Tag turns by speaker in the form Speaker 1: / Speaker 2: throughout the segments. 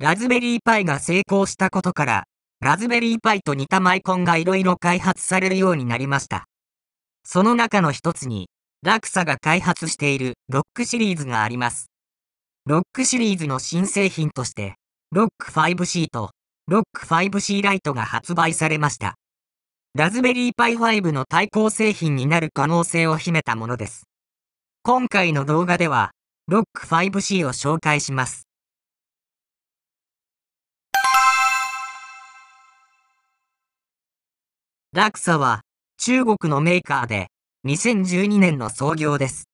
Speaker 1: ラズベリーパイが成功したことから、ラズベリーパイと似たマイコンがいろいろ開発されるようになりました。その中の一つに、ラクサが開発しているロックシリーズがあります。ロックシリーズの新製品として、ロック 5C とロック 5C ライトが発売されました。ラズベリーパイ5の対抗製品になる可能性を秘めたものです。今回の動画では、ロック 5C を紹介します。ラクサは中国のメーカーで2012年の創業です。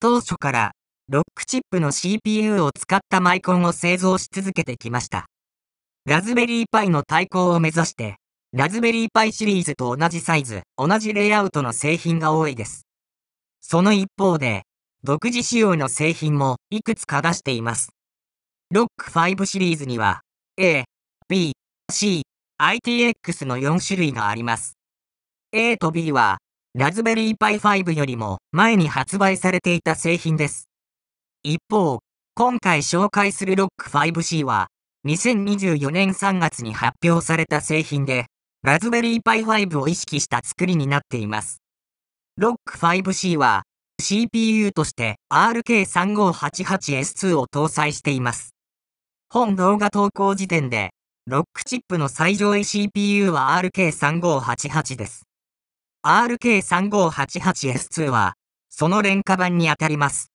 Speaker 1: 当初からロックチップの CPU を使ったマイコンを製造し続けてきました。ラズベリーパイの対抗を目指して、ラズベリーパイシリーズと同じサイズ、同じレイアウトの製品が多いです。その一方で、独自仕様の製品もいくつか出しています。ロック5シリーズには、A、B、C、ITX の4種類があります。A と B は、ラズベリーパイ5よりも前に発売されていた製品です。一方、今回紹介する ROC5C は、2024年3月に発表された製品で、ラズベリーパイ5を意識した作りになっています。ROC5C は、CPU として RK3588S2 を搭載しています。本動画投稿時点でロックチップの最上位 CPU は RK3588 です。RK3588S2 は、その廉価版にあたります。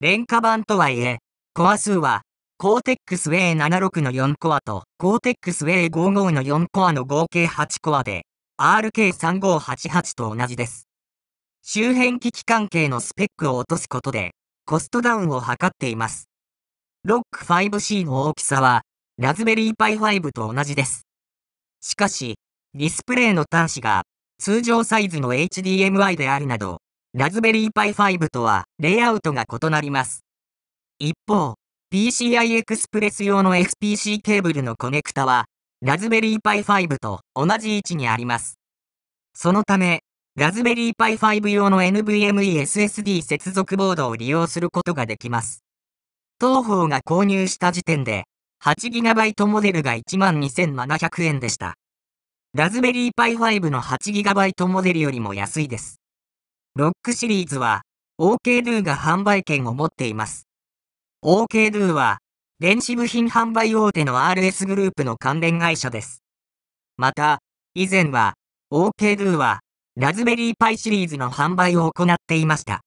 Speaker 1: 廉価版とはいえ、コア数は、コーテックス A76 の4コアと、コーテックス A55 の4コアの合計8コアで、RK3588 と同じです。周辺機器関係のスペックを落とすことで、コストダウンを図っています。ロック 5C の大きさは、ラズベリーパイ5と同じです。しかし、ディスプレイの端子が通常サイズの HDMI であるなど、ラズベリーパイ5とはレイアウトが異なります。一方、PCI エクスプレス用の FPC ケーブルのコネクタは、ラズベリーパイ5と同じ位置にあります。そのため、ラズベリーパイ5用の NVMe SSD 接続ボードを利用することができます。当方が購入した時点で、8GB モデルが12,700円でした。ラズベリーパイ5の 8GB モデルよりも安いです。ロックシリーズは OKDO が販売権を持っています。OKDO は電子部品販売大手の RS グループの関連会社です。また、以前は OKDO はラズベリーパイシリーズの販売を行っていました。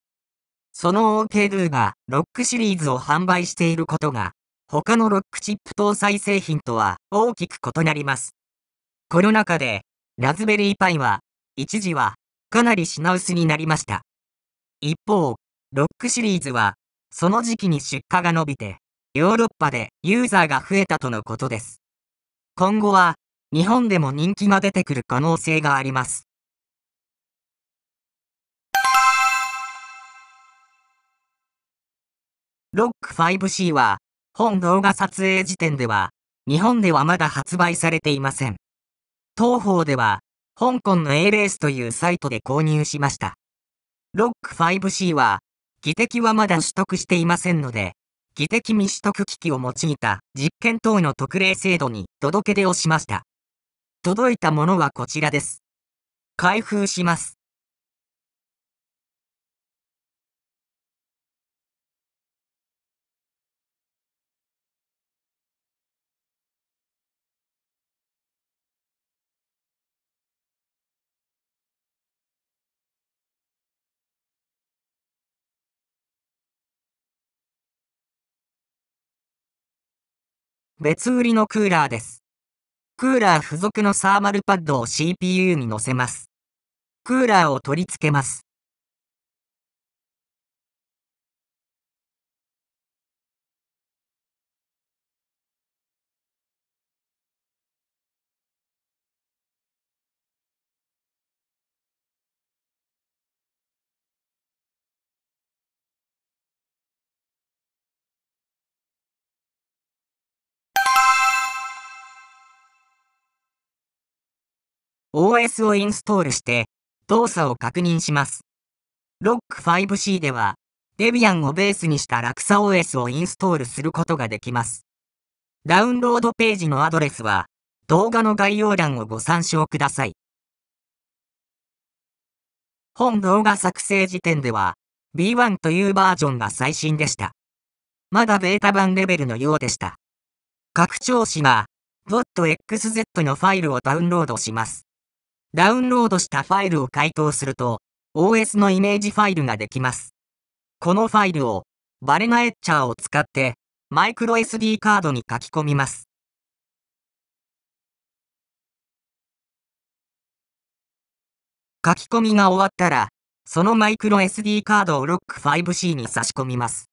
Speaker 1: その OKDO がロックシリーズを販売していることが他のロックチップ搭載製品とは大きく異なります。この中で、ラズベリーパイは、一時は、かなり品薄になりました。一方、ロックシリーズは、その時期に出荷が伸びて、ヨーロッパでユーザーが増えたとのことです。今後は、日本でも人気が出てくる可能性があります。ロック 5C は、本動画撮影時点では、日本ではまだ発売されていません。当方では、香港の A レースというサイトで購入しました。ロック 5C は、技的はまだ取得していませんので、技的未取得機器を用いた実験等の特例制度に届け出をしました。届いたものはこちらです。開
Speaker 2: 封します。別売りのクーラーです。クーラー付属のサーマルパッドを CPU に乗せます。クーラーを取り付けます。
Speaker 1: OS をインストールして動作を確認します。r o g 5 c では Debian をベースにした LaxaOS をインストールすることができます。ダウンロードページのアドレスは動画の概要欄をご参照ください。本動画作成時点では B1 というバージョンが最新でした。まだベータ版レベルのようでした。拡張子が .xz のファイルをダウンロードします。ダウンロードしたファイルを解凍すると、OS のイメージファイルができます。このファイルを、バレナエッチャーを使って、マイクロ SD カードに書き込みます。書き込みが終わったら、そのマイクロ SD カードをロック5 c に差し込みます。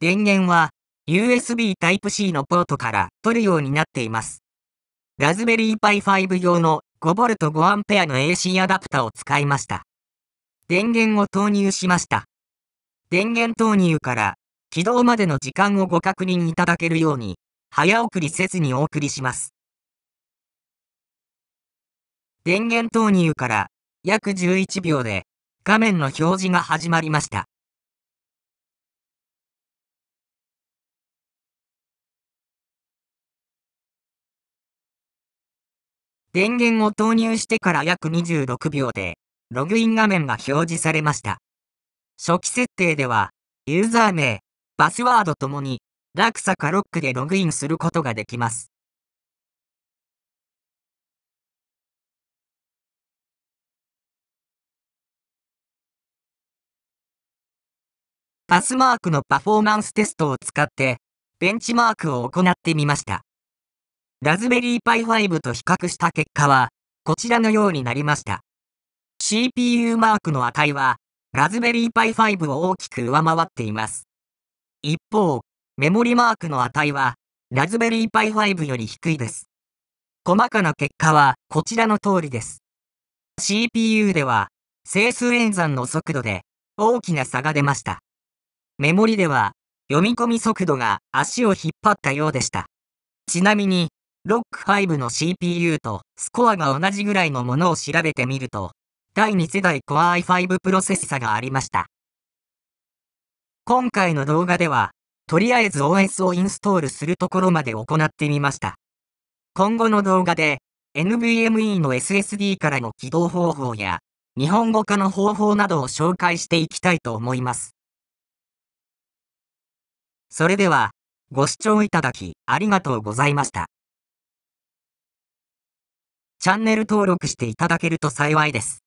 Speaker 1: 電源は USB Type-C のポートから取るようになっています。ラズベリーパイ5用の 5V5A の AC アダプタを使いました。電源を投入しました。電源投入から起動までの時間をご確認いただけるように、早送りせずにお送りします。電源投入
Speaker 2: から約11秒で画面の表示が始まりました。電源を投入してから約
Speaker 1: 26秒で、ログイン画面が表示されました。初期設定では、ユーザー名、パスワードともに、落差かロックでログインすることができます。パスマークのパフォーマンステストを使って、ベンチマークを行ってみました。ラズベリーパイ5と比較した結果は、こちらのようになりました。CPU マークの値は、ラズベリーパイ5を大きく上回っています。一方、メモリマークの値は、ラズベリーパイ5より低いです。細かな結果は、こちらの通りです。CPU では、整数演算の速度で、大きな差が出ました。メモリでは、読み込み速度が足を引っ張ったようでした。ちなみに、r o c 5の CPU とスコアが同じぐらいのものを調べてみると、第2世代 Core i5 プロセッサがありました。今回の動画では、とりあえず OS をインストールするところまで行ってみました。今後の動画で NVMe の SSD からの起動方法や日本語化の方法などを紹介していきたいと思います。それではご視聴いただきありがとうござ
Speaker 2: いました。チャンネル登録していただけると幸いです。